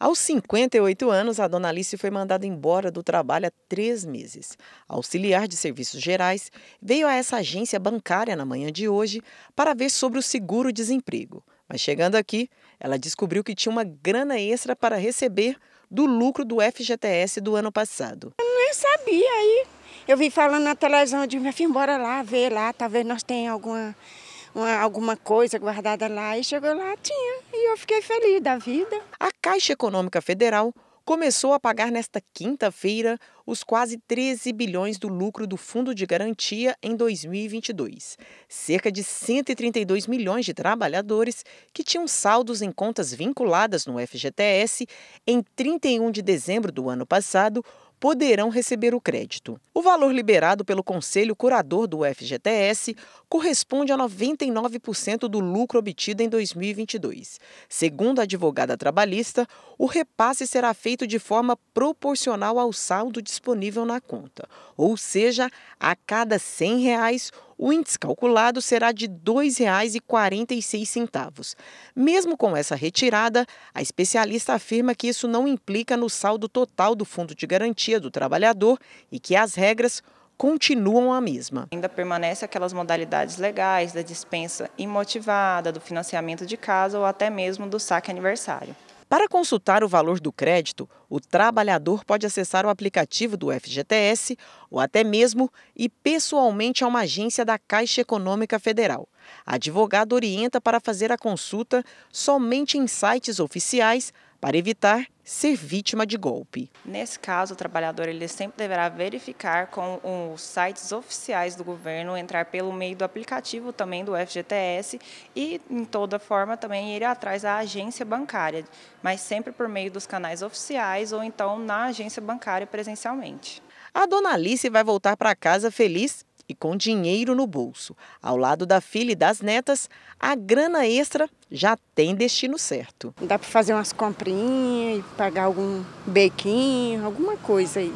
Aos 58 anos, a dona Alice foi mandada embora do trabalho há três meses. A auxiliar de serviços gerais veio a essa agência bancária na manhã de hoje para ver sobre o seguro-desemprego. Mas chegando aqui, ela descobriu que tinha uma grana extra para receber do lucro do FGTS do ano passado. Eu nem sabia aí. Eu vi falando na televisão, eu disse, minha filha, bora lá ver lá, talvez nós tenhamos alguma uma, alguma coisa guardada lá e chegou lá, tinha. E eu fiquei feliz da vida. A Caixa Econômica Federal começou a pagar nesta quinta-feira os quase 13 bilhões do lucro do Fundo de Garantia em 2022. Cerca de 132 milhões de trabalhadores que tinham saldos em contas vinculadas no FGTS em 31 de dezembro do ano passado poderão receber o crédito. O valor liberado pelo Conselho Curador do FGTS corresponde a 99% do lucro obtido em 2022. Segundo a advogada trabalhista, o repasse será feito de forma proporcional ao saldo disponível disponível na conta. Ou seja, a cada R$ 100, reais, o índice calculado será de R$ 2,46. Mesmo com essa retirada, a especialista afirma que isso não implica no saldo total do Fundo de Garantia do Trabalhador e que as regras continuam a mesma. Ainda permanece aquelas modalidades legais da dispensa imotivada, do financiamento de casa ou até mesmo do saque aniversário. Para consultar o valor do crédito, o trabalhador pode acessar o aplicativo do FGTS ou até mesmo ir pessoalmente a uma agência da Caixa Econômica Federal. A advogada orienta para fazer a consulta somente em sites oficiais para evitar ser vítima de golpe. Nesse caso, o trabalhador ele sempre deverá verificar com os sites oficiais do governo, entrar pelo meio do aplicativo também do FGTS e, em toda forma, também ir atrás da agência bancária, mas sempre por meio dos canais oficiais ou então na agência bancária presencialmente. A dona Alice vai voltar para casa feliz e com dinheiro no bolso. Ao lado da filha e das netas, a grana extra já tem destino certo. Dá para fazer umas comprinhas, pagar algum bequinho, alguma coisa aí.